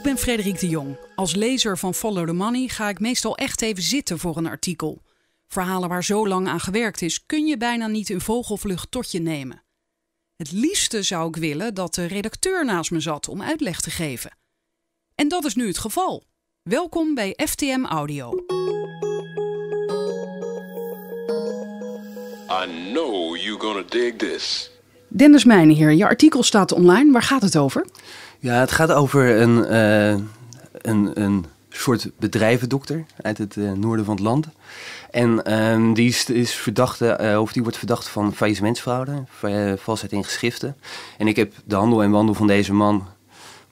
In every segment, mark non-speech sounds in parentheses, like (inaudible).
Ik ben Frederik de Jong. Als lezer van Follow the Money ga ik meestal echt even zitten voor een artikel. Verhalen waar zo lang aan gewerkt is, kun je bijna niet in vogelvlucht tot je nemen. Het liefste zou ik willen dat de redacteur naast me zat om uitleg te geven. En dat is nu het geval. Welkom bij FTM Audio. I know you're gonna dig this. Dennis Mijnheer, je artikel staat online. Waar gaat het over? Ja, het gaat over een, eh, een, een soort bedrijvendokter uit het eh, noorden van het land. En ehm, die is, is verdachte, eh, of die wordt verdacht van faillissementsfraude, valsheid in geschriften. En ik heb de handel en wandel van deze man,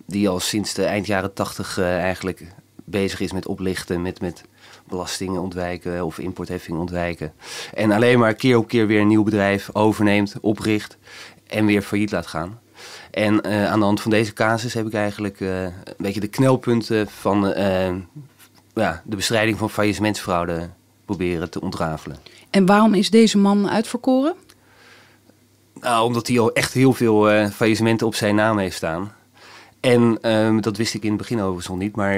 die al sinds de eind jaren tachtig eigenlijk bezig is met oplichten, met, met belastingen ontwijken of importheffing ontwijken. En alleen maar keer op keer weer een nieuw bedrijf overneemt, opricht en weer failliet laat gaan. En eh, aan de hand van deze casus heb ik eigenlijk eh, een beetje de knelpunten van eh, ja, de bestrijding van faillissementsfraude proberen te ontrafelen. En waarom is deze man uitverkoren? Nou, omdat hij al echt heel veel faillissementen op zijn naam heeft staan. En ehm, dat wist ik in het begin overigens nog niet, maar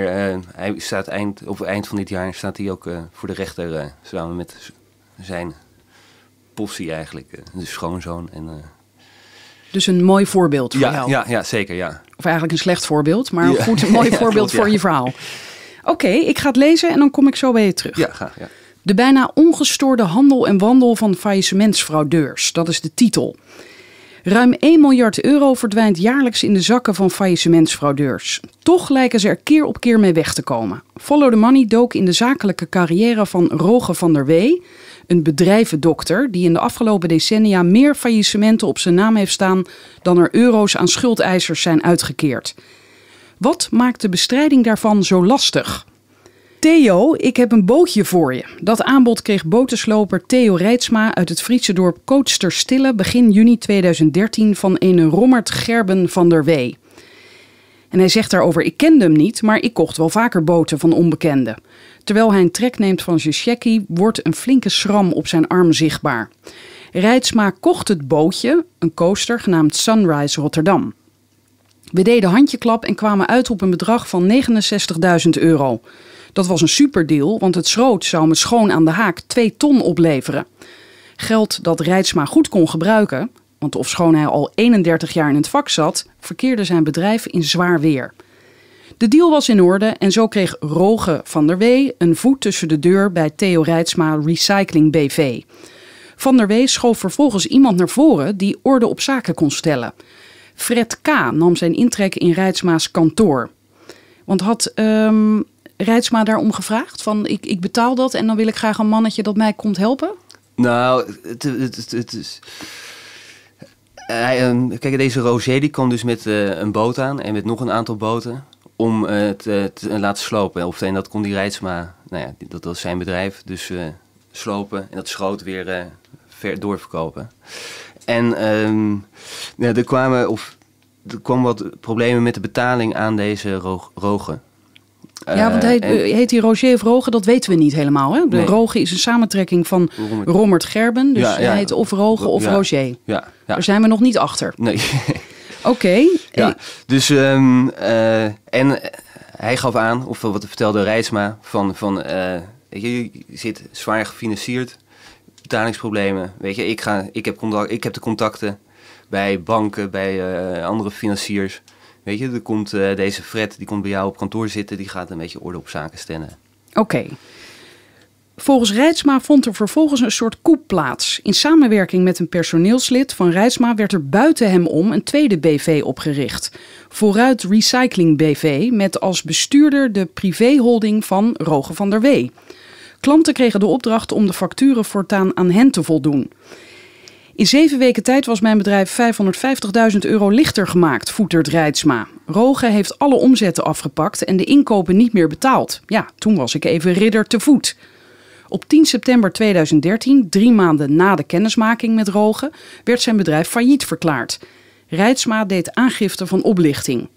hij staat eind, op eind van dit jaar staat hij ook voor de rechter samen met zijn possie eigenlijk, de schoonzoon en dus een mooi voorbeeld voor ja, jou. Ja, ja, zeker. Ja. Of eigenlijk een slecht voorbeeld, maar een goed, (laughs) mooi voorbeeld voor je verhaal. Oké, ik ga het lezen en dan kom ik zo bij je terug. Ja, graag. Ja. De bijna ongestoorde handel en wandel van faillissementsfraudeurs. Dat is de titel. Ruim 1 miljard euro verdwijnt jaarlijks in de zakken van faillissementsfraudeurs. Toch lijken ze er keer op keer mee weg te komen. Follow the Money dook in de zakelijke carrière van Roger van der Wee, een bedrijvendokter die in de afgelopen decennia meer faillissementen op zijn naam heeft staan dan er euro's aan schuldeisers zijn uitgekeerd. Wat maakt de bestrijding daarvan zo lastig? Theo, ik heb een bootje voor je. Dat aanbod kreeg botensloper Theo Reitsma uit het Friese dorp Stille begin juni 2013 van een Rommert Gerben van der Wee. En hij zegt daarover: Ik kende hem niet, maar ik kocht wel vaker boten van onbekenden. Terwijl hij een trek neemt van Zizeki, wordt een flinke schram op zijn arm zichtbaar. Rijtsma kocht het bootje, een coaster genaamd Sunrise Rotterdam. We deden handjeklap en kwamen uit op een bedrag van 69.000 euro. Dat was een superdeal, want het schroot zou me schoon aan de haak 2 ton opleveren. Geld dat Rijtsma goed kon gebruiken, want ofschoon hij al 31 jaar in het vak zat, verkeerde zijn bedrijf in zwaar weer. De deal was in orde en zo kreeg Roge van der Wee een voet tussen de deur bij Theo Rijtsma Recycling BV. Van der Wee schoof vervolgens iemand naar voren die orde op zaken kon stellen. Fred K. nam zijn intrek in Rijtsma's kantoor. Want had um, ehm, Rijtsma daarom gevraagd? Van ik, ik betaal dat en dan wil ik graag een mannetje dat mij komt helpen? Nou, het, het, het is... Hij, ehm, kijk, deze Roger die kwam dus met eh, een boot aan en met nog een aantal boten om eh, het eh, te, laten slopen. Of en dat kon die Rijtsma, nou ja, dat was zijn bedrijf. Dus eh, slopen en dat schroot weer ver doorverkopen. En um, ja, er kwamen of er kwam wat problemen met de betaling aan deze roog, Rogen. Ja, want heet die Roger of Rogen? Dat weten we niet helemaal. Hè? De nee. Rogen is een samentrekking van Rommert, Gerben. Dus ja, hij heet of Rogen of Roger. Daar zijn we nog niet achter. Nee. (laughs) Oké. Ja, dus um, en eh, hij gaf aan, of wat vertelde Reisma van, van eh, je, zit zwaar gefinancierd, betalingsproblemen. Weet je, ik, ga, ik, heb, contact, ik heb de contacten bij banken, bij andere financiers. Weet je, er komt, deze Fred die komt bij jou op kantoor zitten, die gaat een beetje orde op zaken stellen. Oké. Volgens Rijtsma vond er vervolgens een soort koep plaats. In samenwerking met een personeelslid van Rijtsma werd er buiten hem om een tweede BV opgericht. Vooruit Recycling BV met als bestuurder de privéholding van Rogen van der Wee. Klanten kregen de opdracht om de facturen voortaan aan hen te voldoen. In zeven weken tijd was mijn bedrijf 550.000 euro lichter gemaakt, voetert Rijtsma. Rogen heeft alle omzetten afgepakt en de inkopen niet meer betaald. Ja, toen was ik even ridder te voet. Op 10 september 2013, drie maanden na de kennismaking met Rogen, werd zijn bedrijf failliet verklaard. Rijtsma deed aangifte van oplichting.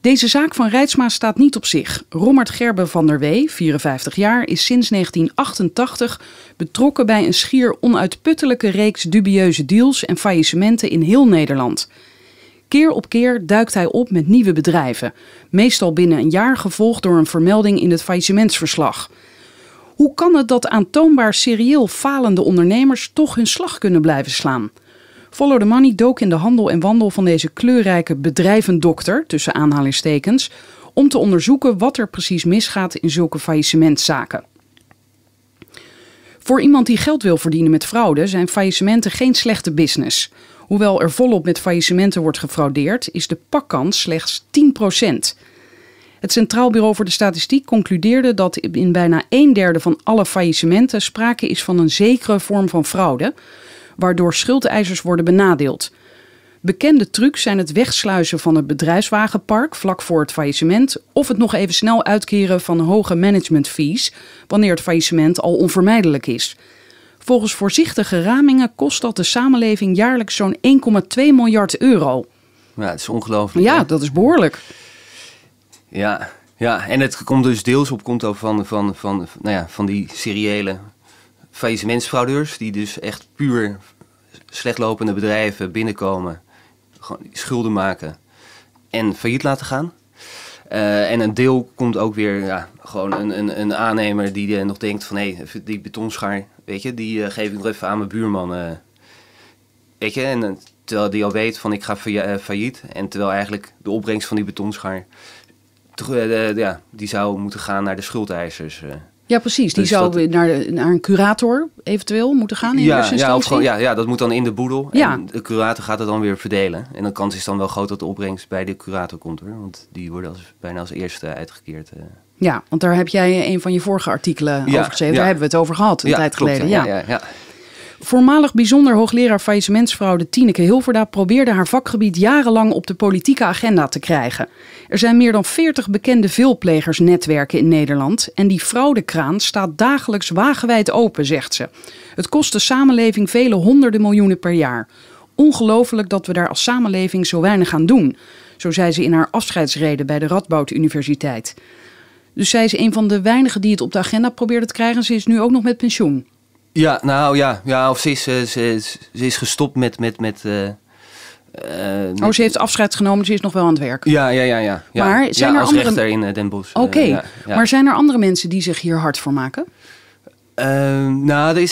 Deze zaak van Rijtsma staat niet op zich. Rommert Gerben van der Wee, 54 jaar, is sinds 1988 betrokken bij een schier onuitputtelijke reeks dubieuze deals en faillissementen in heel Nederland. Keer op keer duikt hij op met nieuwe bedrijven, meestal binnen een jaar gevolgd door een vermelding in het faillissementsverslag. Hoe kan het dat aantoonbaar serieel falende ondernemers toch hun slag kunnen blijven slaan? Follow the Money dook in de handel en wandel van deze kleurrijke bedrijvendokter, tussen aanhalingstekens, om te onderzoeken wat er precies misgaat in zulke faillissementzaken. Voor iemand die geld wil verdienen met fraude zijn faillissementen geen slechte business. Hoewel er volop met faillissementen wordt gefraudeerd, is de pakkans slechts 10%. Het Centraal Bureau voor de Statistiek concludeerde dat in bijna een derde van alle faillissementen sprake is van een zekere vorm van fraude, waardoor schuldeisers worden benadeeld. Bekende trucs zijn het wegsluizen van het bedrijfswagenpark vlak voor het faillissement of het nog even snel uitkeren van hoge management fees wanneer het faillissement al onvermijdelijk is. Volgens voorzichtige ramingen kost dat de samenleving jaarlijks zo'n 1,2 miljard euro. Ja, het is ongelooflijk. Ja, dat is behoorlijk. Ja, ja, en het komt dus deels op konto van, van, van, nou ja, van die seriële faillissementsfraudeurs, die dus echt puur slechtlopende bedrijven binnenkomen, gewoon schulden maken en failliet laten gaan. Eh, en een deel komt ook weer ja, gewoon een, een, een aannemer die eh, nog denkt van... hé, hey, die betonschaar, weet je, die eh, geef ik nog even aan mijn buurman. weet je, en terwijl die al weet van ik ga failliet... en terwijl eigenlijk de opbrengst van die betonschaar eh, ja, die zou moeten gaan naar de schuldeisers. Eh. Ja, precies. Die dus zou naar, naar een curator eventueel moeten gaan in ja, Ja, ja, ja, dat moet dan in de boedel. Ja. En de curator gaat het dan weer verdelen. En de kans is dan wel groot dat de opbrengst bij de curator komt hoor. Want die worden als, bijna als eerste uitgekeerd. Eh. Ja, want daar heb jij een van je vorige artikelen over geschreven. Daar hebben we het over gehad, een tijd geleden. ja. ja. Voormalig bijzonder hoogleraar de Tineke Hilverda probeerde haar vakgebied jarenlang op de politieke agenda te krijgen. Er zijn meer dan 40 bekende veelplegersnetwerken in Nederland en die fraudekraan staat dagelijks wagenwijd open, zegt ze. Het kost de samenleving vele honderden miljoenen per jaar. Ongelooflijk dat we daar als samenleving zo weinig aan doen, zo zei ze in haar afscheidsreden bij de Radboud Universiteit. Dus zij is een van de weinigen die het op de agenda probeerde te krijgen. Ze is nu ook nog met pensioen. Ja, nou ja. ja of ze is, eh, ze, ze is gestopt met, met, met, eh, uh, oh, ze heeft afscheid genomen, dus ze is nog wel aan het werk. Ja, ja, ja. ja. Maar zijn er als andere... rechter in eh, Den Bosch. Eh, Oké, ja, ja. maar zijn er andere mensen die zich hier hard voor maken? Ehm, nou,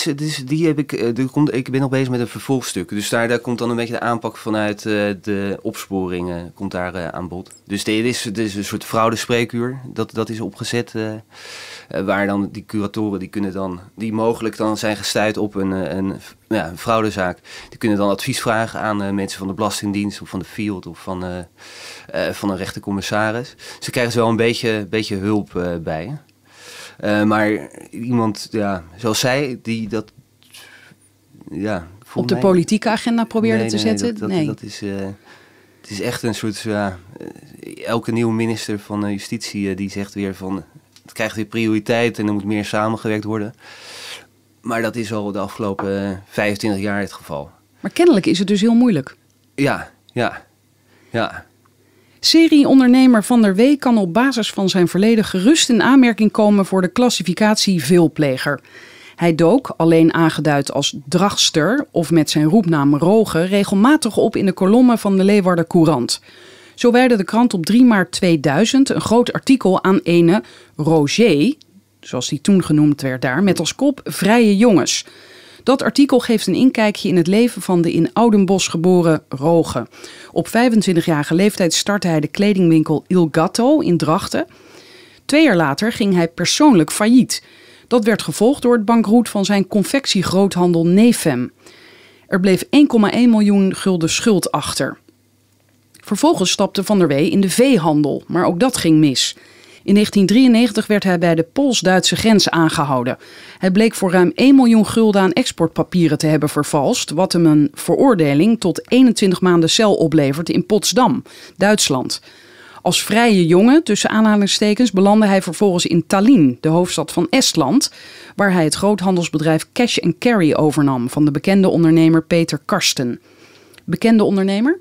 die heb ik, eh, ik ben nog bezig met een vervolgstuk. Dus daar, daar komt dan een beetje de aanpak vanuit eh, de opsporingen komt daar eh, aan bod. Dus dit is, een soort fraudespreekuur. Dat, dat is opgezet. waar dan die curatoren, die kunnen dan, die mogelijk dan zijn gestuurd op een, een, ja, een fraudezaak. Die kunnen dan advies vragen aan mensen van de Belastingdienst of van de Field of van, van een rechtercommissaris. Ze krijgen ze wel een beetje, beetje hulp bij. Eh, maar iemand ja, zoals zij, die dat. Ja, Op de politieke agenda probeerde te zetten? nee, dat, dat is. Uh, het is echt een soort. Eh, elke nieuwe minister van Justitie die zegt weer van. Het krijgt weer prioriteit en er moet meer samengewerkt worden. Maar dat is al de afgelopen 25 jaar het geval. Maar kennelijk is het dus heel moeilijk. Ja, ja, ja. Serieondernemer Van der Wee kan op basis van zijn verleden gerust in aanmerking komen voor de klassificatie veelpleger. Hij dook, alleen aangeduid als dragster of met zijn roepnaam Roger, regelmatig op in de kolommen van de Leeuwarden Courant. Zo wijdde de krant op 3 maart 2000 een groot artikel aan ene Roger, zoals hij toen genoemd werd daar, met als kop Vrije Jongens. Dat artikel geeft een inkijkje in het leven van de in Oudenbos geboren Roge. Op 25-jarige leeftijd startte hij de kledingwinkel Il Gatto in Drachten. Twee jaar later ging hij persoonlijk failliet. Dat werd gevolgd door het bankroet van zijn confectiegroothandel Nefem. Er bleef 1,1 miljoen gulden schuld achter. Vervolgens stapte Van der Wee in de veehandel, maar ook dat ging mis. In 1993 werd hij bij de Pools-Duitse grens aangehouden. Hij bleek voor ruim 1 miljoen gulden aan exportpapieren te hebben vervalst, wat hem een veroordeling tot 21 maanden cel oplevert in Potsdam, Duitsland. Als vrije jongen, tussen aanhalingstekens, belandde hij vervolgens in Tallinn, de hoofdstad van Estland, waar hij het groothandelsbedrijf Cash Carry overnam van de bekende ondernemer Peter Karsten. Bekende ondernemer?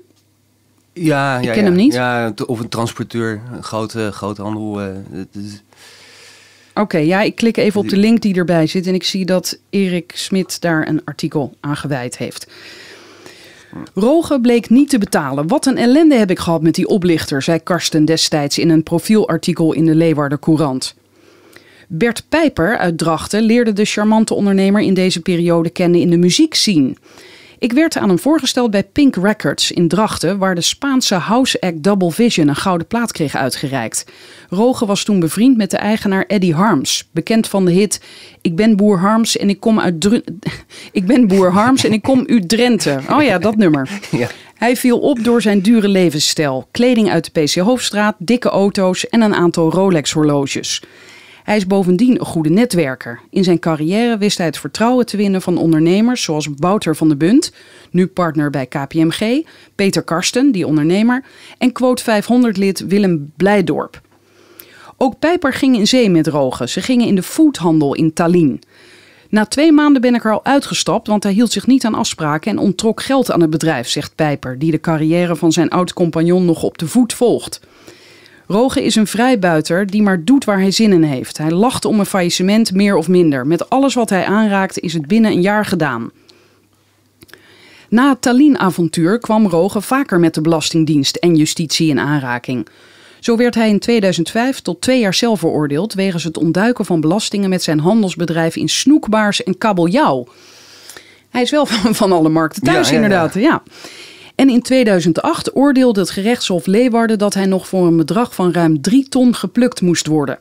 Ja, ik ja, ken ja. hem niet. Ja, of een transporteur, een grote, grote handel. Eh, Oké, ja, ik klik even op de link die erbij zit en ik zie dat Erik Smit daar een artikel aan gewijd heeft. Rogen bleek niet te betalen. Wat een ellende heb ik gehad met die oplichter, zei Karsten destijds in een profielartikel in de Leeuwarden Courant. Bert Pijper uit Drachten leerde de charmante ondernemer in deze periode kennen in de zien. Ik werd aan hem voorgesteld bij Pink Records in Drachten, waar de Spaanse house act Double Vision een gouden plaat kreeg uitgereikt. Rogen was toen bevriend met de eigenaar Eddie Harms, bekend van de hit Ik ben boer Harms en ik kom uit Dr (laughs) Ik ben boer Harms en ik kom uit Drenthe. Oh ja, dat nummer. (laughs) Hij viel op door zijn dure levensstijl, kleding uit de PC Hoofdstraat, dikke auto's en een aantal Rolex horloges. Hij is bovendien een goede netwerker. In zijn carrière wist hij het vertrouwen te winnen van ondernemers zoals Wouter van de Bunt, nu partner bij KPMG, Peter Karsten, die ondernemer, en Quote 500-lid Willem Blijdorp. Ook Pijper ging in zee met Rogen. Ze gingen in de foodhandel in Tallinn. Na twee maanden ben ik er al uitgestapt, want hij hield zich niet aan afspraken en ontrok geld aan het bedrijf, zegt Pijper, die de carrière van zijn oud-compagnon nog op de voet volgt. Rogen is een vrijbuiter die maar doet waar hij zin in heeft. Hij lacht om een faillissement, meer of minder. Met alles wat hij aanraakt is het binnen een jaar gedaan. Na het Tallinn-avontuur kwam Rogen vaker met de Belastingdienst en justitie in aanraking. Zo werd hij in 2005 tot twee jaar cel veroordeeld wegens het ontduiken van belastingen met zijn handelsbedrijf in snoekbaars en kabeljauw. Hij is wel (laughs) van, van alle markten thuis, inderdaad. Ja. En in 2008 oordeelde het gerechtshof Leeuwarden dat hij nog voor een bedrag van ruim 3 ton geplukt moest worden.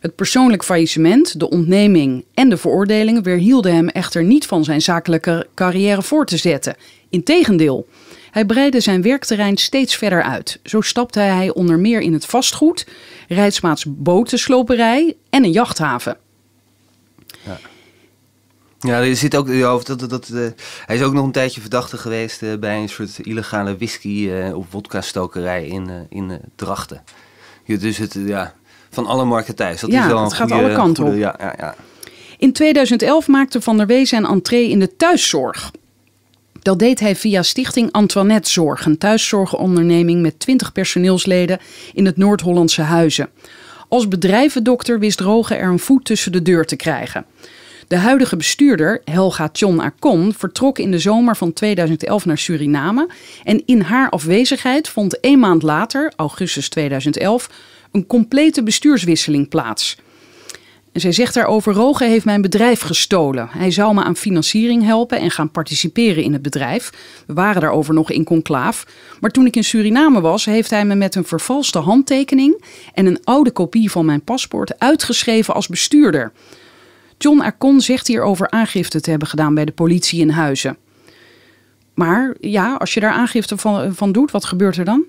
Het persoonlijk faillissement, de ontneming en de veroordeling weerhielden hem echter niet van zijn zakelijke carrière voor te zetten. Integendeel, hij breidde zijn werkterrein steeds verder uit. Zo stapte hij onder meer in het vastgoed, Rijtsmaats botensloperij en een jachthaven. Ja. Ja, er zit ook over dat, dat, eh, hij is ook nog een tijdje verdachte geweest eh, bij een soort illegale whisky- eh, of vodka-stokerij in, in Drachten. Ja, dus het, ja, van alle markten thuis. Dat ja, is wel het gaat alle kanten op. Ja, ja, ja. In 2011 maakte Van der Wee zijn entree in de thuiszorg. Dat deed hij via Stichting Antoinette Zorg, een thuiszorgonderneming met 20 personeelsleden in het Noord-Hollandse Huizen. Als bedrijvendokter wist Droge er een voet tussen de deur te krijgen. De huidige bestuurder, Helga Tjon Akon, vertrok in de zomer van 2011 naar Suriname. En in haar afwezigheid vond een maand later, augustus 2011, een complete bestuurswisseling plaats. En zij zegt daarover: Roge heeft mijn bedrijf gestolen. Hij zou me aan financiering helpen en gaan participeren in het bedrijf. We waren daarover nog in conclaaf. Maar toen ik in Suriname was, heeft hij me met een vervalste handtekening en een oude kopie van mijn paspoort uitgeschreven als bestuurder. John Arcon zegt hierover aangifte te hebben gedaan bij de politie in Huizen. Maar ja, als je daar aangifte van, doet, wat gebeurt er dan?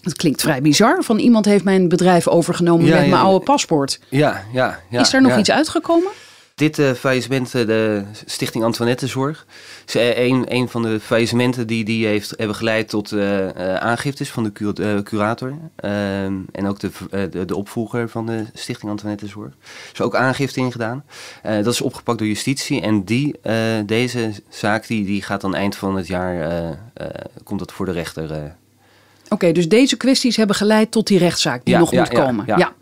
Het klinkt vrij bizar. Van iemand heeft mijn bedrijf overgenomen met mijn oude paspoort. Ja, ja, ja. Is er nog iets uitgekomen? Dit eh, faillissement, eh, de Stichting Antoinettezorg. is eh, een, een van de faillissementen die, die heeft, hebben geleid tot uh, aangiftes van de curator ehm, en ook de, de, opvolger van de Stichting zorg. Er is ook aangifte ingedaan. dat is opgepakt door justitie en die, deze zaak die, die gaat aan eind van het jaar, komt dat voor de rechter. Oké, dus deze kwesties hebben geleid tot die rechtszaak die nog moet ja, komen. ja.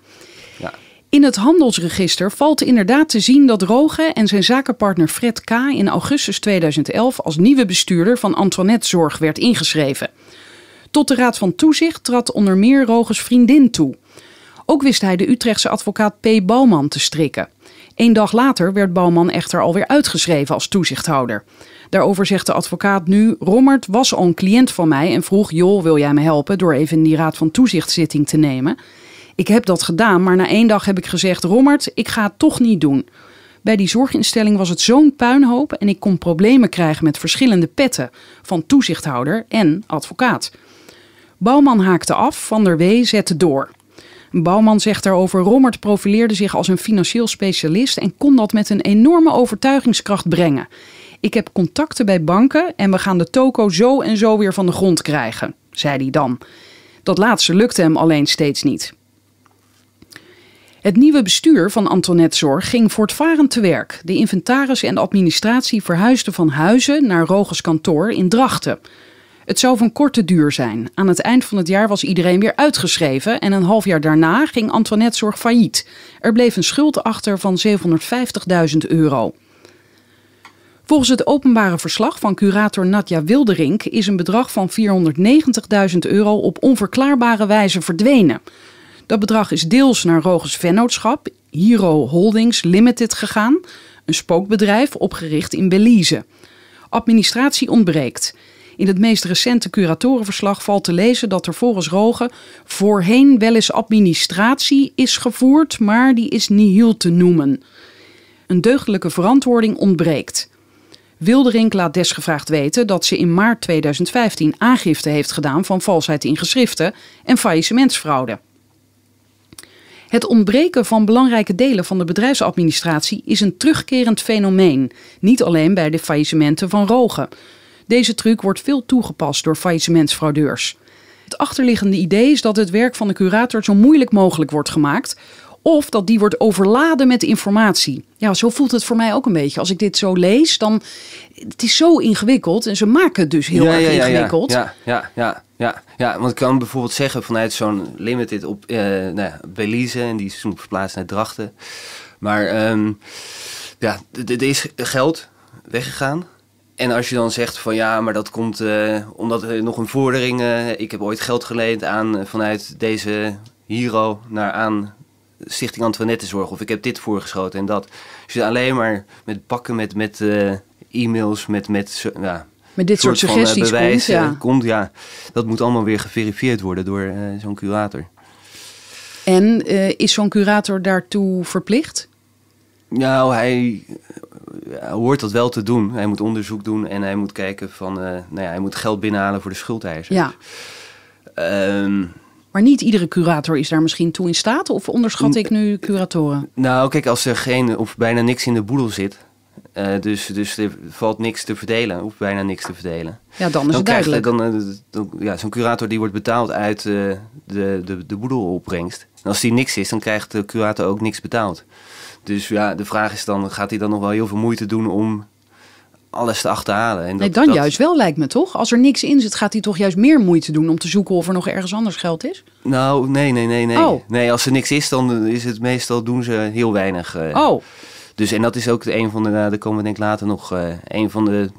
In het handelsregister valt inderdaad te zien dat Roge en zijn zakenpartner Fred K. in augustus 2011 als nieuwe bestuurder van Antoinette Zorg werd ingeschreven. Tot de Raad van Toezicht trad onder meer Roges vriendin toe. Ook wist hij de Utrechtse advocaat P. Bouwman te strikken. Eén dag later werd Bouwman echter alweer uitgeschreven als toezichthouder. Daarover zegt de advocaat nu: Rommert was al een cliënt van mij en vroeg: Joh, wil jij me helpen door even in die Raad van Toezichtzitting te nemen? Ik heb dat gedaan, maar na één dag heb ik gezegd: Rommert, ik ga het toch niet doen. Bij die zorginstelling was het zo'n puinhoop en ik kon problemen krijgen met verschillende petten van toezichthouder en advocaat. Bouwman haakte af, Van der Wee zette door. Bouwman zegt daarover: Rommert profileerde zich als een financieel specialist en kon dat met een enorme overtuigingskracht brengen. Ik heb contacten bij banken en we gaan de toko zo en zo weer van de grond krijgen, zei hij dan. Dat laatste lukte hem alleen steeds niet. Het nieuwe bestuur van Antoinette Zorg ging voortvarend te werk. De inventaris en de administratie verhuisden van Huizen naar Rogers kantoor in Drachten. Het zou van korte duur zijn. Aan het eind van het jaar was iedereen weer uitgeschreven en een half jaar daarna ging Antoinette Zorg failliet. Er bleef een schuld achter van 750.000 euro. Volgens het openbare verslag van curator Nadja Wilderink is een bedrag van 490.000 euro op onverklaarbare wijze verdwenen. Dat bedrag is deels naar Rogers vennootschap, Hero Holdings Limited, gegaan, een spookbedrijf opgericht in Belize. Administratie ontbreekt. In het meest recente curatorenverslag valt te lezen dat er volgens Rogen voorheen wel eens administratie is gevoerd, maar die is nihil te noemen. Een deugdelijke verantwoording ontbreekt. Wildering laat desgevraagd weten dat ze in maart 2015 aangifte heeft gedaan van valsheid in geschriften en faillissementsfraude. Het ontbreken van belangrijke delen van de bedrijfsadministratie is een terugkerend fenomeen, niet alleen bij de faillissementen van Rogen. Deze truc wordt veel toegepast door faillissementsfraudeurs. Het achterliggende idee is dat het werk van de curator zo moeilijk mogelijk wordt gemaakt, of dat die wordt overladen met informatie. Ja, zo voelt het voor mij ook een beetje. Als ik dit zo lees, dan. Het is zo ingewikkeld en ze maken het dus heel erg ja, ja, ingewikkeld. ja, ja. ja. Ja, ja, want ik kan bijvoorbeeld zeggen vanuit zo'n limited op eh, nou ja, Belize en die snoep verplaatst naar Drachten. Maar ehm, ja, er is geld weggegaan. En als je dan zegt van ja, maar dat komt eh, omdat er nog een vordering. Uh, ik heb ooit geld geleend aan vanuit deze Hero naar aan Stichting Zorg Of ik heb dit voorgeschoten en dat. Als je alleen maar met bakken met, met e-mails, met, met ja, met dit soort, eh, suggesties van, bewijs komt ja. dat moet allemaal weer geverifieerd worden door eh, zo'n curator. En eh, is zo'n curator daartoe verplicht? Nou, hij hoort dat wel te doen. Hij moet onderzoek doen en hij moet kijken van... nou ja, hij moet geld binnenhalen voor de schuldeisers. Ja. Ehm, maar niet iedere curator is daar misschien toe in staat? Of onderschat ik nu curatoren? Nou, kijk, als er geen of bijna niks in de boedel zit... Eh, dus, dus er valt niks te verdelen, hoeft bijna niks te verdelen. Ja, dan is het duidelijk. Eh, dan, ja, zo'n curator die wordt betaald uit eh, de, de, de boedelopbrengst. En als die niks is, dan krijgt de curator ook niks betaald. Dus ja, de vraag is dan, gaat hij dan nog wel heel veel moeite doen om alles te achterhalen? En dat, nee, dan juist wel lijkt me toch? Als er niks in zit, gaat hij toch juist meer moeite doen om te zoeken of er nog ergens anders geld is? Nou, nee, nee, nee, nee. Oh. Nee, als er niks is, dan is het meestal doen ze heel weinig. oh. Dus en dat is ook een van de, nou, daar komen we denk ik later nog, eh, een van de,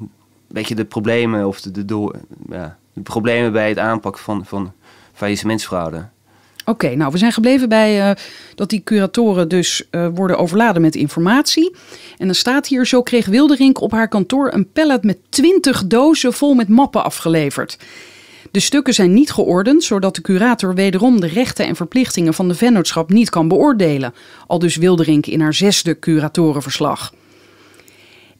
beetje de problemen of de, de, ja, de problemen bij het aanpakken van, van faillissementsfraude. Oké, nou we zijn gebleven bij eh, dat die curatoren dus eh, worden overladen met informatie. En dan staat hier, zo kreeg Wilderink op haar kantoor een pallet met 20 dozen vol met mappen afgeleverd. De stukken zijn niet geordend, zodat de curator wederom de rechten en verplichtingen van de vennootschap niet kan beoordelen, al dus Wilderink in haar zesde curatorenverslag.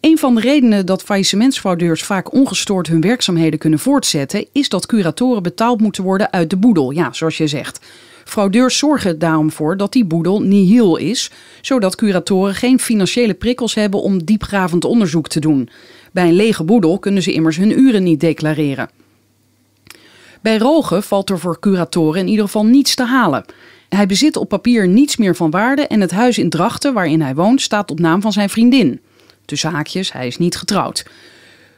Een van de redenen dat faillissementsfraudeurs vaak ongestoord hun werkzaamheden kunnen voortzetten, is dat curatoren betaald moeten worden uit de boedel, ja, zoals je zegt. Fraudeurs zorgen daarom voor dat die boedel nihil is, zodat curatoren geen financiële prikkels hebben om diepgravend onderzoek te doen. Bij een lege boedel kunnen ze immers hun uren niet declareren. Bij Rogen valt er voor curatoren in ieder geval niets te halen. Hij bezit op papier niets meer van waarde en het huis in Drachten waarin hij woont staat op naam van zijn vriendin. Tussen haakjes, hij is niet getrouwd.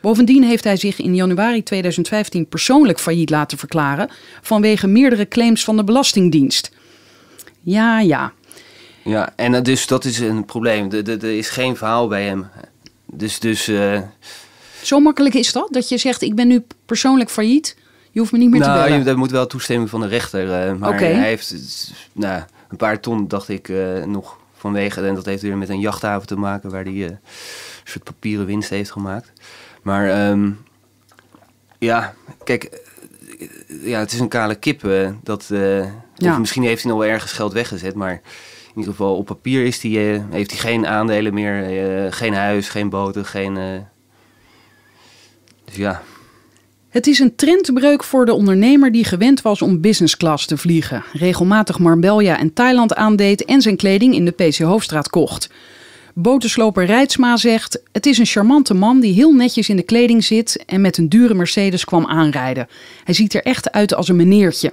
Bovendien heeft hij zich in januari 2015 persoonlijk failliet laten verklaren vanwege meerdere claims van de Belastingdienst. Ja, ja. Ja, en dus dat is een probleem. Er is geen verhaal bij hem. Dus, dus. Eh, Zo makkelijk is dat? Dat je zegt: Ik ben nu persoonlijk failliet. Je hoeft me niet meer nou, te bellen. dat moet wel toestemming van de rechter. Eh, Oké. hij heeft nou, een paar ton, dacht ik, eh, nog vanwege... En dat heeft weer met een jachthaven te maken waar hij eh, een soort papieren winst heeft gemaakt. Maar ehm, ja, kijk, ja, het is een kale kip. dat, Misschien heeft hij nog wel ergens geld weggezet, maar in ieder geval op papier is die, heeft hij geen aandelen meer. geen huis, geen boten, geen... dus ja, het is een trendbreuk voor de ondernemer die gewend was om business class te vliegen, regelmatig Marbella en Thailand aandeed en zijn kleding in de PC Hoofdstraat kocht. Botensloper Rijtsma zegt: Het is een charmante man die heel netjes in de kleding zit en met een dure Mercedes kwam aanrijden. Hij ziet er echt uit als een meneertje.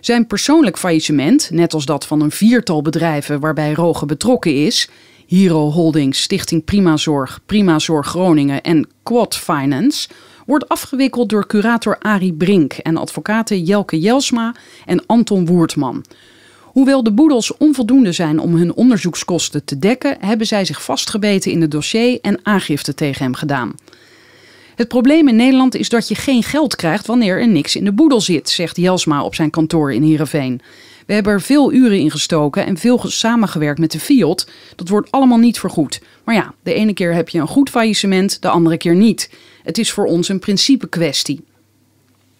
Zijn persoonlijk faillissement, net als dat van een viertal bedrijven waarbij Rogen betrokken is, Hero Holdings, Stichting Prima Zorg, Prima Zorg Groningen en Quad Finance wordt afgewikkeld door curator Ari Brink en advocaten Jelke Jelsma en Anton Woertman. Hoewel de boedels onvoldoende zijn om hun onderzoekskosten te dekken, hebben zij zich vastgebeten in het dossier en aangifte tegen hem gedaan. Het probleem in Nederland is dat je geen geld krijgt wanneer er niks in de boedel zit, zegt Jelsma op zijn kantoor in Heerenveen. We hebben er veel uren in gestoken en veel samengewerkt met de fiot. Dat wordt allemaal niet vergoed. Maar ja, de ene keer heb je een goed faillissement, de andere keer niet. Het is voor ons een principe kwestie.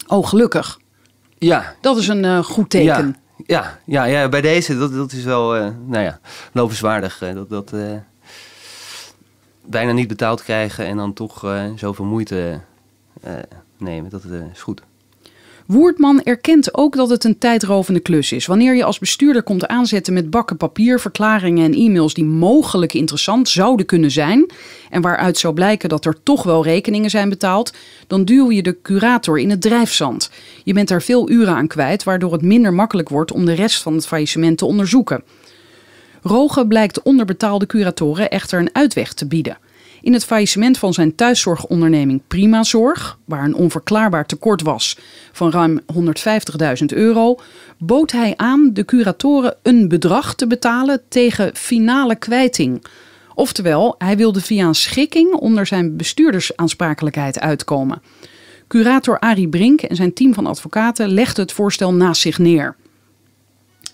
Oh, gelukkig. Ja. Dat is een eh, goed teken. Ja. ja. Ja, bij deze, dat, dat is wel, uh, nou ja, lovenswaardig. Eh, dat dat bijna niet betaald krijgen en dan toch zoveel moeite nemen, dat is goed. Woertman erkent ook dat het een tijdrovende klus is. Wanneer je als bestuurder komt aanzetten met bakken papier, verklaringen en e-mails die mogelijk interessant zouden kunnen zijn en waaruit zou blijken dat er toch wel rekeningen zijn betaald, dan duw je de curator in het drijfzand. Je bent daar veel uren aan kwijt, waardoor het minder makkelijk wordt om de rest van het faillissement te onderzoeken. Rogen blijkt onderbetaalde curatoren echter een uitweg te bieden. In het faillissement van zijn thuiszorgonderneming Prima Zorg, waar een onverklaarbaar tekort was van ruim 150.000 euro, bood hij aan de curatoren een bedrag te betalen tegen finale kwijting. Oftewel, hij wilde via een schikking onder zijn bestuurdersaansprakelijkheid uitkomen. Curator Arie Brink en zijn team van advocaten legden het voorstel naast zich neer.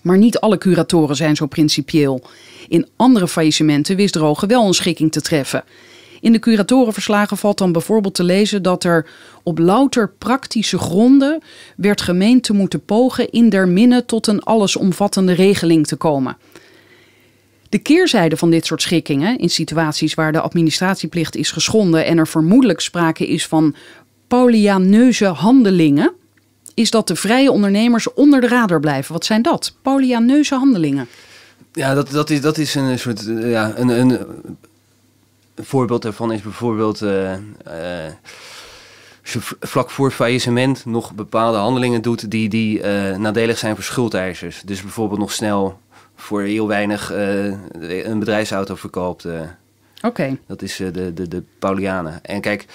Maar niet alle curatoren zijn zo principieel. In andere faillissementen wist Droge wel een schikking te treffen. In de curatorenverslagen valt dan bijvoorbeeld te lezen dat er op louter praktische gronden werd gemeend te moeten pogen in der minne tot een allesomvattende regeling te komen. De keerzijde van dit soort schikkingen in situaties waar de administratieplicht is geschonden en er vermoedelijk sprake is van polyaneuze handelingen, is dat de vrije ondernemers onder de radar blijven. Wat zijn dat? Polyaneuze handelingen. Ja, dat, dat, is, dat is een soort eh, ja, een, een een voorbeeld daarvan is bijvoorbeeld als eh, je eh, vlak voor faillissement nog bepaalde handelingen doet die, die eh, nadelig zijn voor schuldeisers. Dus bijvoorbeeld nog snel voor heel weinig een bedrijfsauto verkoopt. Oké. Dat is de, de, de Paulianen. En kijk,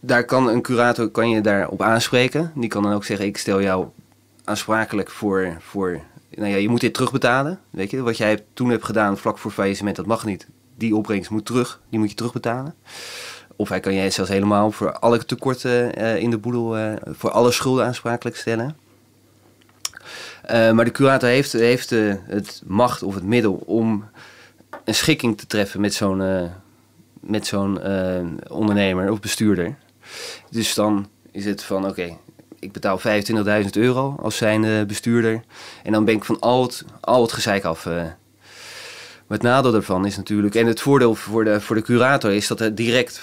daar kan een curator kan je daarop aanspreken. Die kan dan ook zeggen, ik stel jou aansprakelijk voor, voor nou ja, je moet dit terugbetalen. Weet je, wat jij toen hebt gedaan vlak voor faillissement, dat mag niet die opbrengst moet terug, die moet je terugbetalen. Of hij kan jij zelfs helemaal voor alle tekorten eh, in de boedel, eh, voor alle schulden aansprakelijk stellen. Eh, maar de curator heeft, heeft het macht of het middel om een schikking te treffen met zo'n met zo'n ondernemer of bestuurder. Dus dan is het van oké, ik betaal 25.000 euro als zijn bestuurder. En dan ben ik van al het, al het gezeik af het nadeel daarvan is natuurlijk, en het voordeel voor de, voor de curator is dat er direct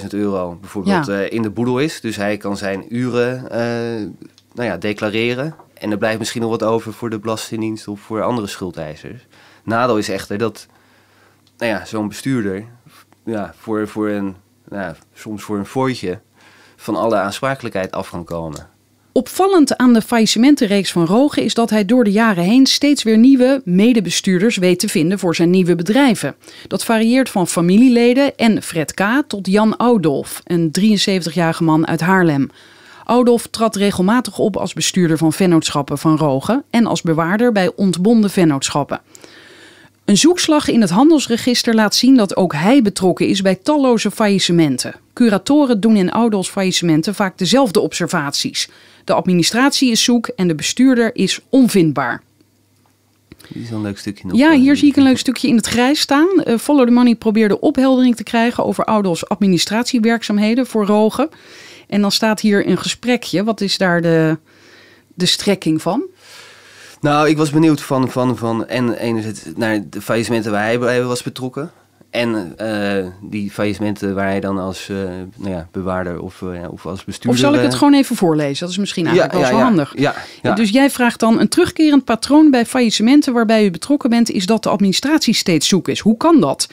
25.000 euro bijvoorbeeld eh, in de boedel is. Dus hij kan zijn uren eh, nou ja, declareren. En er blijft misschien nog wat over voor de Belastingdienst of voor andere schuldeisers. Nadeel is echter dat nou ja, zo'n bestuurder ja, voor, voor een, nou ja, soms voor een voortje van alle aansprakelijkheid af kan komen. Opvallend aan de faillissementenreeks van Rogen is dat hij door de jaren heen steeds weer nieuwe medebestuurders weet te vinden voor zijn nieuwe bedrijven. Dat varieert van familieleden en Fred K. tot Jan Oudolf, een 73-jarige man uit Haarlem. Oudolf trad regelmatig op als bestuurder van vennootschappen van Rogen en als bewaarder bij ontbonden vennootschappen. Een zoekslag in het handelsregister laat zien dat ook hij betrokken is bij talloze faillissementen. Curatoren doen in Oudolfs faillissementen vaak dezelfde observaties. De administratie is zoek en de bestuurder is onvindbaar. Hier is een leuk stukje Ja, eh, hier zie ik een leuk stukje in het grijs staan. Uh, Follow the Money probeerde opheldering te krijgen over Oudos administratiewerkzaamheden voor Rogen. En dan staat hier een gesprekje. Wat is daar de, de strekking van? Nou, ik was benieuwd van, van, van en enerzijds naar de faillissementen waar hij bij was betrokken. En eh, die faillissementen waar hij dan als eh, nou ja, bewaarder of, eh, of als bestuurder... Of zal ik het gewoon even voorlezen? Dat is misschien eigenlijk wel zo handig. Ja, Dus jij vraagt dan een terugkerend patroon bij faillissementen waarbij u betrokken bent... is dat de administratie steeds zoek is. Hoe kan dat?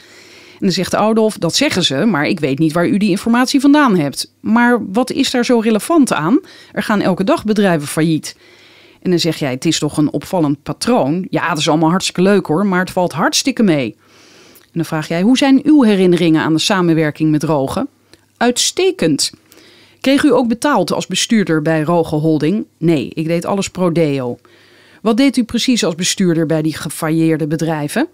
En dan zegt Oudolf, dat zeggen ze, maar ik weet niet waar u die informatie vandaan hebt. Maar wat is daar zo relevant aan? Er gaan elke dag bedrijven failliet. En dan zeg jij, het is toch een opvallend patroon? Ja, dat is allemaal hartstikke leuk hoor, maar het valt hartstikke mee... En dan vraag jij, hoe zijn uw herinneringen aan de samenwerking met Rogen? Uitstekend. Kreeg u ook betaald als bestuurder bij Rogen Holding? Nee, ik deed alles pro deo. Wat deed u precies als bestuurder bij die gefailleerde bedrijven?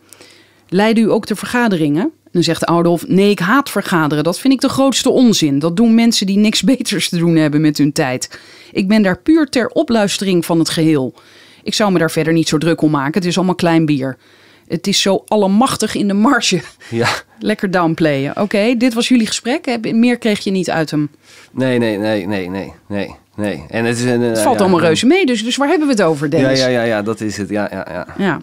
Leidde u ook de vergaderingen? Dan zegt Oudolf: Nee, ik haat vergaderen. Dat vind ik de grootste onzin. Dat doen mensen die niks (laughs) beters te doen hebben met hun tijd. Ik ben daar puur ter opluistering van het geheel. Ik zou me daar verder niet zo druk om maken. Het is allemaal klein bier het is zo allemachtig in de marge. Ja. (laughs) Lekker downplayen. Oké, dit was jullie gesprek. Meer kreeg je niet uit hem. Nee, nee, nee, nee, nee, nee. Nee, en het, is, een, het eh, valt allemaal reuze mee, dus, dus waar hebben we het over, Dennis? Ja, ja, ja, ja dat is het. Ja, ja, ja. ja.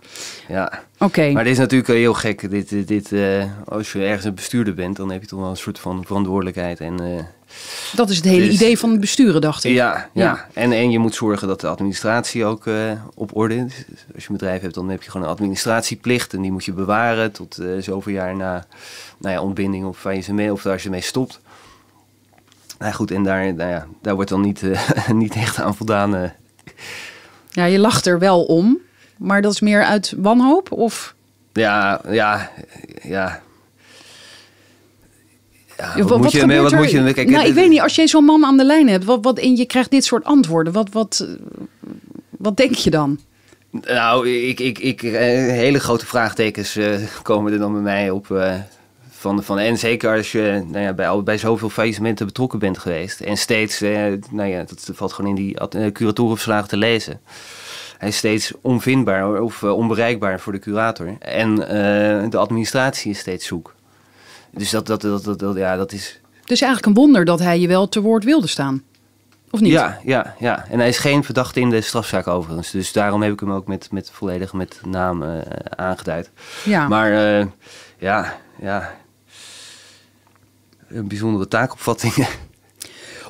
ja. Oké. Maar dit is natuurlijk eh, heel gek. Dit, dit, eh, als je ergens een bestuurder bent, dan heb je toch wel een soort van verantwoordelijkheid. En dat is het hele dus- idee van het besturen, dacht ik. Ja, ja. En, en je moet zorgen dat de administratie ook eh, op orde is. Dus als je een bedrijf hebt, dan heb je gewoon een administratieplicht. En die moet je bewaren tot uh, zoveel jaar na nou ja, ontbinding of faillissement of daar je mee stopt. Nou goed, en daar, nou ja, daar wordt dan niet, eh, (laughs) niet echt aan voldaan. Ja, je lacht er wel om. Maar dat is meer uit wanhoop of... Ja, ja, ja wat, moet je, wat moet je nou, ermee? ik weet niet, als je zo'n man aan de lijn hebt, wat, wat, en je krijgt dit soort antwoorden, wat, wat, wat denk je dan? Nou, ik, ik, ik, eh, hele grote vraagtekens eh, komen er dan bij mij op. Eh, van, van, en zeker als je nou ja, bij, bij zoveel faillissementen betrokken bent geweest. En steeds, nou ja, dat valt gewoon in die curatorenverslagen te lezen. Hij is steeds onvindbaar of onbereikbaar voor de curator. En de administratie is steeds zoek. Dus dat, dat, dat, dat, ja, dat is... Het is dus eigenlijk een wonder dat hij je wel te woord wilde staan. Of niet? Ja, ja, ja. En hij is geen verdachte in de strafzaak overigens. Dus daarom heb ik hem ook met, met volledig met naam eh, aangeduid. Ja. Maar eh, ja, ja. Een bijzondere taakopvatting. (laughs)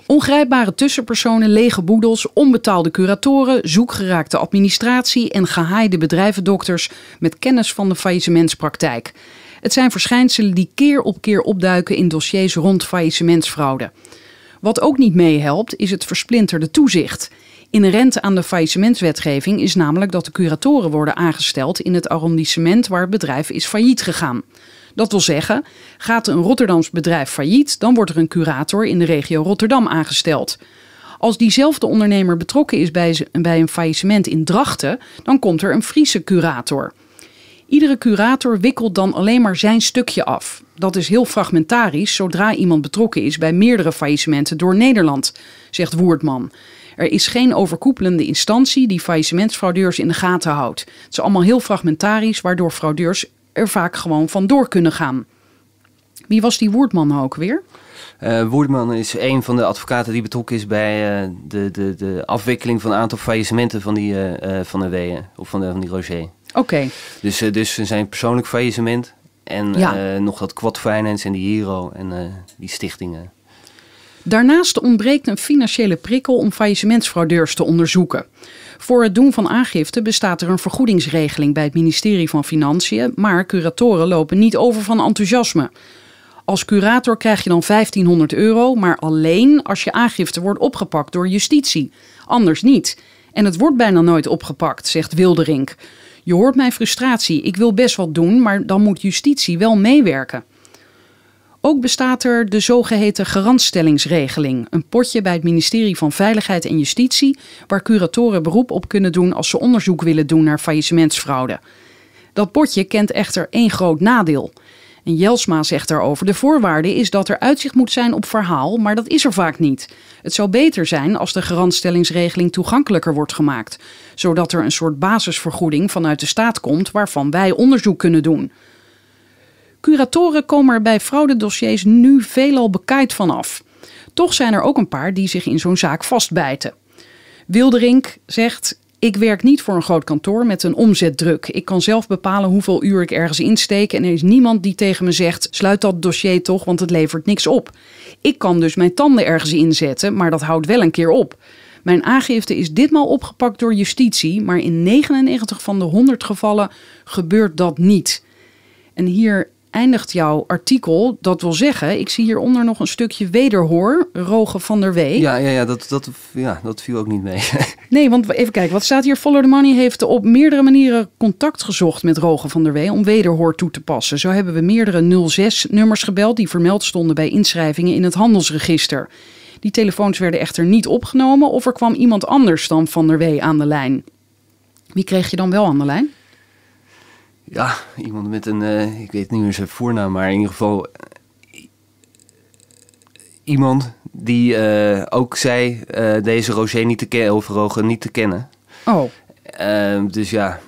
Ongrijpbare tussenpersonen, lege boedels, onbetaalde curatoren, zoekgeraakte administratie en gehaaide bedrijvendokters met kennis van de faillissementspraktijk. Het zijn verschijnselen die keer op keer opduiken in dossiers rond faillissementsfraude. Wat ook niet meehelpt, is het versplinterde toezicht. Inherent aan de faillissementswetgeving is namelijk dat de curatoren worden aangesteld in het arrondissement waar het bedrijf is failliet gegaan. Dat wil zeggen, gaat een Rotterdams bedrijf failliet, dan wordt er een curator in de regio Rotterdam aangesteld. Als diezelfde ondernemer betrokken is bij, een faillissement in Drachten, dan komt er een Friese curator. Iedere curator wikkelt dan alleen maar zijn stukje af. Dat is heel fragmentarisch zodra iemand betrokken is bij meerdere faillissementen door Nederland, zegt Woerdman. Er is geen overkoepelende instantie die faillissementsfraudeurs in de gaten houdt. Het is allemaal heel fragmentarisch, waardoor fraudeurs er vaak gewoon vandoor kunnen gaan. Wie was die Woerdman nou ook weer? Uh, eh, Woerdman is een van de advocaten die betrokken is bij eh, de, de, de afwikkeling van een aantal faillissementen van die uh, Van de Weeën of van, de, van die Roger. Oké. Dus, eh, dus zijn persoonlijk faillissement en eh, nog dat Quad Finance en de Hero en eh, die stichtingen. Daarnaast ontbreekt een financiële prikkel om faillissementsfraudeurs te onderzoeken. Voor het doen van aangifte bestaat er een vergoedingsregeling bij het ministerie van Financiën, maar curatoren lopen niet over van enthousiasme. Als curator krijg je dan 1500 euro, maar alleen als je aangifte wordt opgepakt door justitie. Anders niet. En het wordt bijna nooit opgepakt, zegt Wilderink. Je hoort mijn frustratie. Ik wil best wat doen, maar dan moet justitie wel meewerken. Ook bestaat er de zogeheten garantstellingsregeling, een potje bij het ministerie van Veiligheid en Justitie, waar curatoren beroep op kunnen doen als ze onderzoek willen doen naar faillissementsfraude. Dat potje kent echter één groot nadeel. En Jelsma zegt daarover: de voorwaarde is dat er uitzicht moet zijn op verhaal, maar dat is er vaak niet. Het zou beter zijn als de garantstellingsregeling toegankelijker wordt gemaakt, zodat er een soort basisvergoeding vanuit de staat komt waarvan wij onderzoek kunnen doen. Curatoren komen er bij fraudedossiers nu veelal bekaaid vanaf. Toch zijn er ook een paar die zich in zo'n zaak vastbijten. Wilderink zegt: ik werk niet voor een groot kantoor met een omzetdruk. Ik kan zelf bepalen hoeveel uur ik ergens insteek en er is niemand die tegen me zegt: sluit dat dossier toch, want het levert niks op. Ik kan dus mijn tanden ergens inzetten, maar dat houdt wel een keer op. Mijn aangifte is ditmaal opgepakt door justitie, maar in 99 van de 100 gevallen gebeurt dat niet. En hier eindigt jouw artikel. Dat wil zeggen, ik zie hieronder nog een stukje wederhoor, Rogen van der Wee. Ja, ja, ja, dat, dat, ja, dat viel ook niet mee. (laughs) nee, want even kijken, wat staat hier? Follow the Money heeft op meerdere manieren contact gezocht met Rogen van der Wee om wederhoor toe te passen. Zo hebben we meerdere 06-nummers gebeld die vermeld stonden bij inschrijvingen in het handelsregister. Die telefoons werden echter niet opgenomen of er kwam iemand anders dan van der Wee aan de lijn. Wie kreeg je dan wel aan de lijn? ja, iemand met een, eh, ik weet niet meer zijn voornaam, maar in ieder geval eh, iemand die eh, ook zei deze Roger niet te kennen, of niet te kennen. Oh. Ehm, dus ja,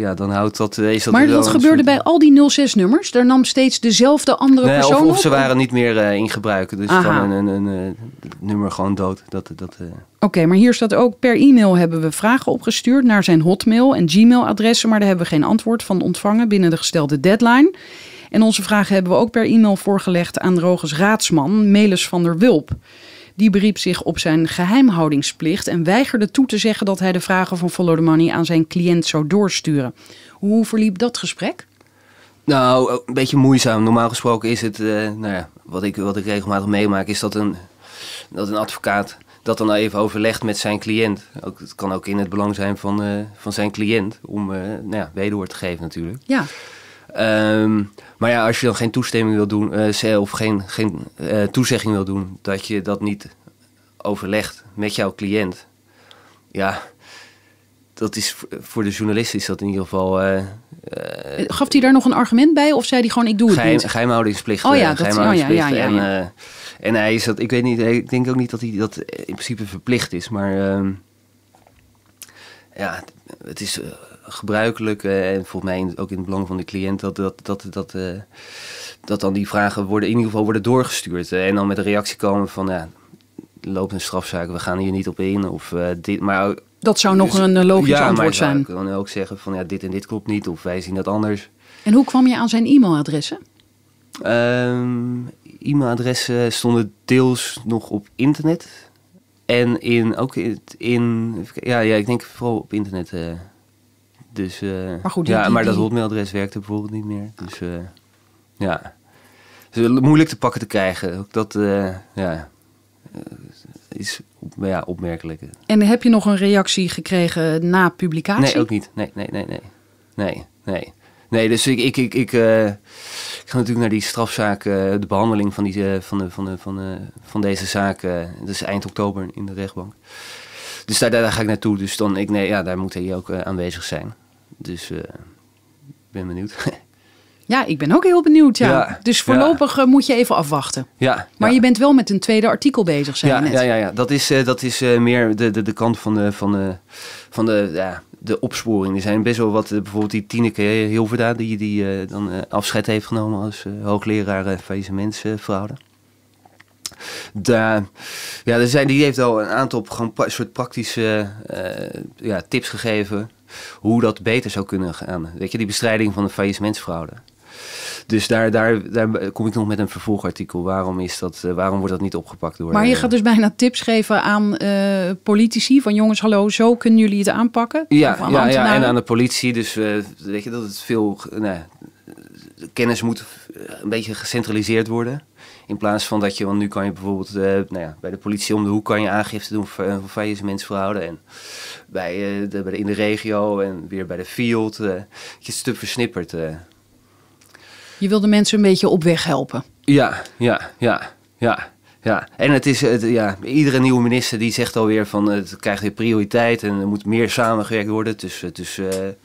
ja, dan houdt dat... Is dat maar dat gebeurde bij al die 06-nummers? Daar nam steeds dezelfde andere persoon of, of, ze waren niet meer uh, in gebruik. Dus Aha. van een, een, een nummer gewoon dood. Dat, dat, eh. Oké, maar hier staat ook... Per e-mail hebben we vragen opgestuurd naar zijn hotmail en gmail-adressen... maar daar hebben we geen antwoord van ontvangen binnen de gestelde deadline... En onze vragen hebben we ook per e-mail voorgelegd aan Rogers Raadsman, Melis van der Wulp. Die beriep zich op zijn geheimhoudingsplicht en weigerde toe te zeggen dat hij de vragen van Follow the Money aan zijn cliënt zou doorsturen. Hoe verliep dat gesprek? Nou, eh, een beetje moeizaam. Normaal gesproken is het, eh, nou ja, wat ik, wat ik regelmatig meemaak, is dat een, dat een advocaat dat dan even overlegt met zijn cliënt. Ook, het kan ook in het belang zijn van, eh, van zijn cliënt om uh, nou ja, wederhoor te geven natuurlijk. Ja. Ehm, maar ja, als je dan geen toestemming wil doen, eh, of geen, geen eh, toezegging wil doen, dat je dat niet overlegt met jouw cliënt. Ja, dat is voor de journalist is dat in ieder geval. Eh, Gaf hij daar nog een argument bij of zei hij gewoon ik doe het geheim, niet? Geheimhoudingsplicht. Oh ja, dat, oh ja, ja, ja, En, en hij is dat, ik weet niet, ik denk ook niet dat hij dat in principe verplicht is, maar ehm, ja, het is gebruikelijk eh, en volgens mij ook in het belang van de cliënt dat, dat, dat, dat, eh, dat dan die vragen worden in ieder geval worden doorgestuurd. Eh, en dan met een reactie komen van ja, loopt een strafzaak, we gaan hier niet op in. Of, dit, maar, dat zou nog dus- een logisch antwoord zijn. Ja, kan ook zeggen van ja, dit en dit klopt niet of wij zien dat anders. En hoe kwam je aan zijn e-mailadressen? Ehm, e-mailadressen stonden deels nog op internet. En in, ook in, ja, ja, ik denk vooral op internet. Dus, eh, maar ja, maar dat hotmailadres werkte bijvoorbeeld niet meer. Dus eh, ja, dus moeilijk te pakken te krijgen. Ook dat, eh, ja, is ja, opmerkelijk. En heb je nog een reactie gekregen na publicatie? Nee, ook niet. Nee, nee, nee, nee. Nee, nee. Nee, dus ik, ik, ik, ik, ik ga natuurlijk naar die strafzaak, de behandeling van, die, van, de, van, de, van, van deze zaak. dat is eind oktober in de rechtbank. Dus daar, daar, ga ik naartoe. Dus dan, ik, nee, ja, daar moet hij ook aanwezig zijn. Dus eh, ik ben benieuwd. (laughs) ja, ik ben ook heel benieuwd. Ja. dus voorlopig eh, moet je even afwachten. Ja, maar je bent wel met een tweede artikel bezig, zijn ja, net. Ja, ja, ja, dat is, eh, dat is meer de, de, de kant van de, van de, van de, ja, de opsporing. Er zijn best wel wat, bijvoorbeeld die Tineke Hilverda... die, die dan afscheid heeft genomen als hoogleraar faillissementsfraude. Daar, ja, er zijn, die heeft al een aantal gewoon, soort praktische ja, tips gegeven hoe dat beter zou kunnen gaan. Weet je, die bestrijding van de faillissementsfraude. Dus daar, daar, daar kom ik nog met een vervolgartikel. Waarom, is dat, eh, waarom wordt dat niet opgepakt door. Maar je eh, gaat dus bijna tips geven aan eh, politici: van jongens, hallo, zo kunnen jullie het aanpakken? Ja, ja, ja, en aan de politie. Dus weet je dat het veel. kennis moet een beetje gecentraliseerd worden. In plaats van dat je, want nu kan je bijvoorbeeld eh, nou ja, bij de politie om de hoek kan je aangifte doen voor eh, mensen verhouden En eh, bij, de, in de regio en weer bij de field. Uh, je het stuk versnipperd. Je wil de mensen een beetje op weg helpen. Ja, ja, ja, ja. Ja, en het is, ja, iedere nieuwe minister die zegt alweer van het krijgt weer prioriteit en er moet meer samengewerkt worden Dus, tussen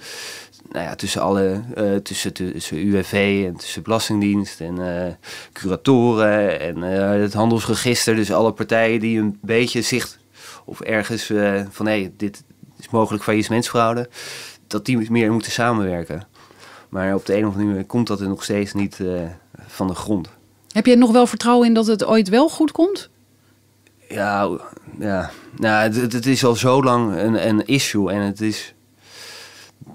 nou ja, tussen alle, eh, tussen, tussen UWV en tussen Belastingdienst en eh, curatoren en eh, het handelsregister. Dus alle partijen die een beetje zicht of ergens van hé, dit is mogelijk faillissementsfraude, dat die meer moeten samenwerken. Maar op de een of andere manier komt dat er nog steeds niet van de grond. Heb je nog wel vertrouwen in dat het ooit wel goed komt? Ja, ja. Nou, het, het is al zo lang een, een issue en het is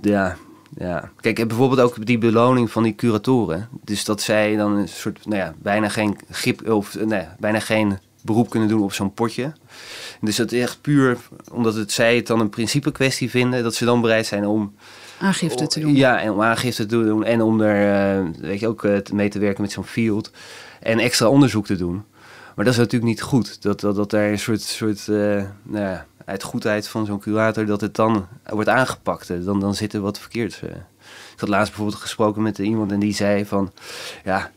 ja, ja. Kijk, heb bijvoorbeeld ook die beloning van die curatoren. Dus dat zij dan een soort, nou ja, bijna geen grip of eh, nee, bijna geen beroep kunnen doen op zo'n potje. Dus dat is echt puur omdat het, zij het dan een principe kwestie vinden, dat ze dan bereid zijn om. Aangifte te doen. Ja, en om aangifte te doen en om er eh, weet je, ook eh, mee te werken met zo'n field. En extra onderzoek te doen. Maar dat is natuurlijk niet goed. Dat, dat, dat daar een soort, soort nou ja, uit goedheid van zo'n curator dat het dan wordt aangepakt. Eh, dan, dan zit er wat verkeerd. Eh. Ik had laatst bijvoorbeeld gesproken met iemand en die zei van... Ja,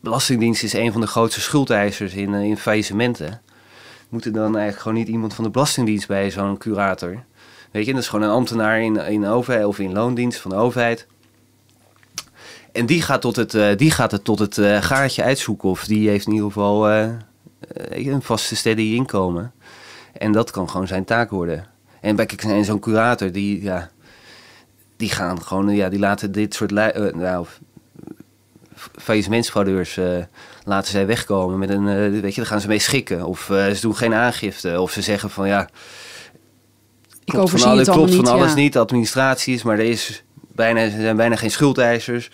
Belastingdienst is een van de grootste schuldeisers in, eh, in faillissementen. Moet er dan eigenlijk gewoon niet iemand van de Belastingdienst bij zo'n curator? Weet je, dat is gewoon een ambtenaar in, in overheid of in loondienst van de overheid. En die gaat, tot het, die gaat het tot het gaatje uitzoeken. Of die heeft in ieder geval een vaste steady inkomen. En dat kan gewoon zijn taak worden. En, bij, en zo'n curator, die, ja, die gaan gewoon, ja, die laten dit soort uh, nou, faillissementsfraudeurs eh, laten zij wegkomen met een, eh, weet je, daar gaan ze mee schikken. Of ze doen geen aangifte. Of ze zeggen van ja, ik van, alle, klopt niet, van alles niet, de administratie is, maar er is bijna, er zijn bijna geen schuldeisers.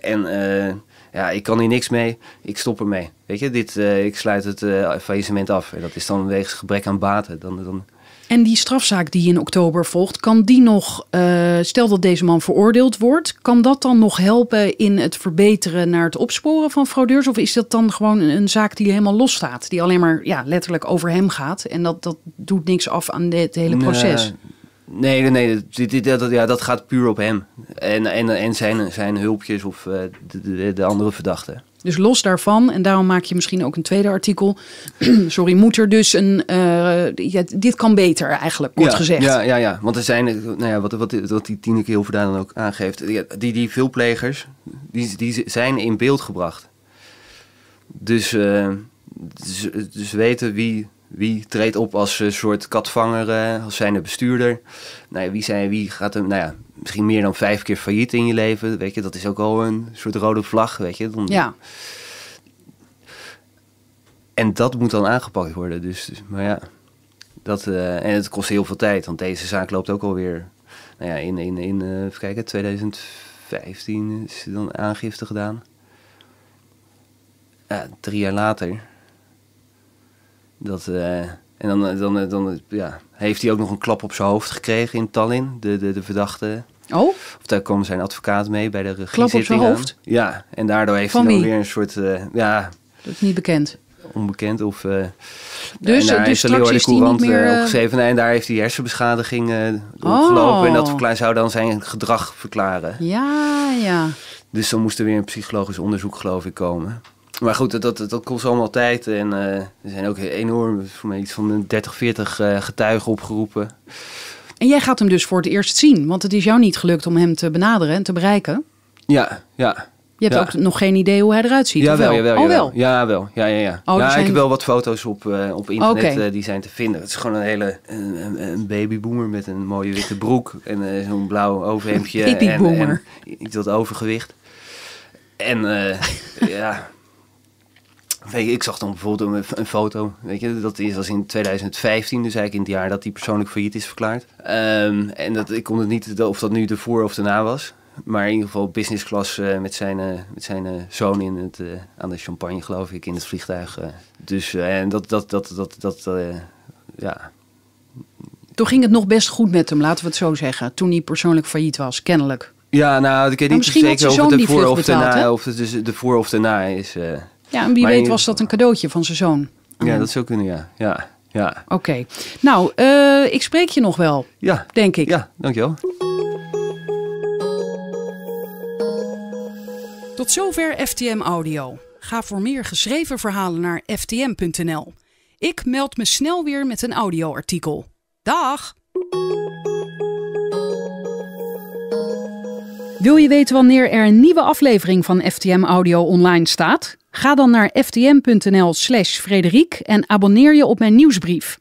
En eh, ja, ik kan hier niks mee, ik stop ermee. Weet je, dit, eh, ik sluit het eh, faillissement af. En dat is dan wegens gebrek aan baten. Dan, dan, en die strafzaak die in oktober volgt, kan die nog, stel dat deze man veroordeeld wordt, kan dat dan nog helpen in het verbeteren naar het opsporen van fraudeurs? Of is dat dan gewoon een, zaak die helemaal los staat, die alleen maar ja, letterlijk over hem gaat en dat, dat doet niks af aan dit hele nou proces? Nee, nee, Dit, dit, dat, ja, dat gaat puur op hem. En, en, en zijn, zijn hulpjes of eh, de, de, andere verdachten. Dus los daarvan, en daarom maak je misschien ook een tweede artikel. (clears throat) sorry, moet er dus een. Eh, ja, dit kan beter, eigenlijk, kort gezegd. Ja, ja, ja. Want er zijn. Nou ja, wat, wat, wat die Tineke heel dan ook aangeeft. Die, die veelplegers, die, die zijn in beeld gebracht. Dus, uh, dus weten wie wie treedt op als een eh, soort katvanger, eh, als zijnde bestuurder? Nou ja, wie, zijn, wie gaat hem, nou ja, misschien meer dan vijf keer failliet in je leven? Weet je, dat is ook al een soort rode vlag, weet je? ja. En dat moet dan aangepakt worden. Dus, dus maar ja, dat, eh, en het kost heel veel tijd, want deze zaak loopt ook alweer. Nou ja, in, in, in kijken, 2015 is dan aangifte gedaan. drie jaar later dat, eh, en dan, eh, dan, eh, dan ja, heeft hij ook nog een klap op zijn hoofd gekregen in Tallinn, de, de, de verdachte. Oh? Of daar kwam zijn advocaat mee bij de regie Klap op zijn hoofd? Ja, en daardoor heeft hij dan weer een soort... ja, dat is niet bekend onbekend. Of, uh, dus, daar dus heeft de Courant meer... opgeschreven. Nee, en daar heeft hij hersenbeschadiging opgelopen. Oh. En dat zou dan zijn gedrag verklaren. Ja, ja. Dus dan moest er weer een psychologisch onderzoek, geloof ik, komen maar goed, dat, dat, kost allemaal tijd. En eh, er zijn ook enorm, voor mij iets van 30, 40 eh, getuigen opgeroepen. En jij gaat hem dus voor het eerst zien, want het is jou niet gelukt om hem te benaderen en te bereiken. Ja, ja. Je hebt ook nog geen idee hoe hij eruit ziet. Ja, wel, ja, oh, wel, Ja, wel. Ja, ja, ja. Oh, ja Ik heb wel wat foto's op, eh, op internet die zijn te vinden. Het is gewoon een hele een, babyboomer met een mooie witte broek en uh, zo'n blauw overhemdje. (laughs) babyboomer. En, en, overgewicht. En (laughs) ja. Ik zag dan bijvoorbeeld een, foto, weet je, dat is als in 2015, dus eigenlijk in het jaar dat hij persoonlijk failliet is verklaard. Ehm, en dat, ik kon het niet, of dat nu de voor of de na was. Maar in ieder geval business class eh, met zijn, eh, met zijn eh, zoon in het, aan de champagne, geloof ik, in het vliegtuig. Dus en dat, dat, dat, dat, dat ja. Toen ging het nog best goed met hem, laten we het zo zeggen. Toen hij persoonlijk failliet was, kennelijk. Ja, nou, ik weet niet zeker of het ervoor of of het dus ervoor of na is. Ja, en wie weet was dat een cadeautje van zijn zoon. Ja, dat zou kunnen, ja. ja, ja. Oké. Nou, eh, ik spreek je nog wel. Ja. Denk ik. Ja, dankjewel. Tot zover FTM Audio. Ga voor meer geschreven verhalen naar ftm.nl. Ik meld me snel weer met een audioartikel. Dag! Wil je weten wanneer er een nieuwe aflevering van FTM Audio online staat? Ga dan naar ftm.nl slash Frederiek en abonneer je op mijn nieuwsbrief.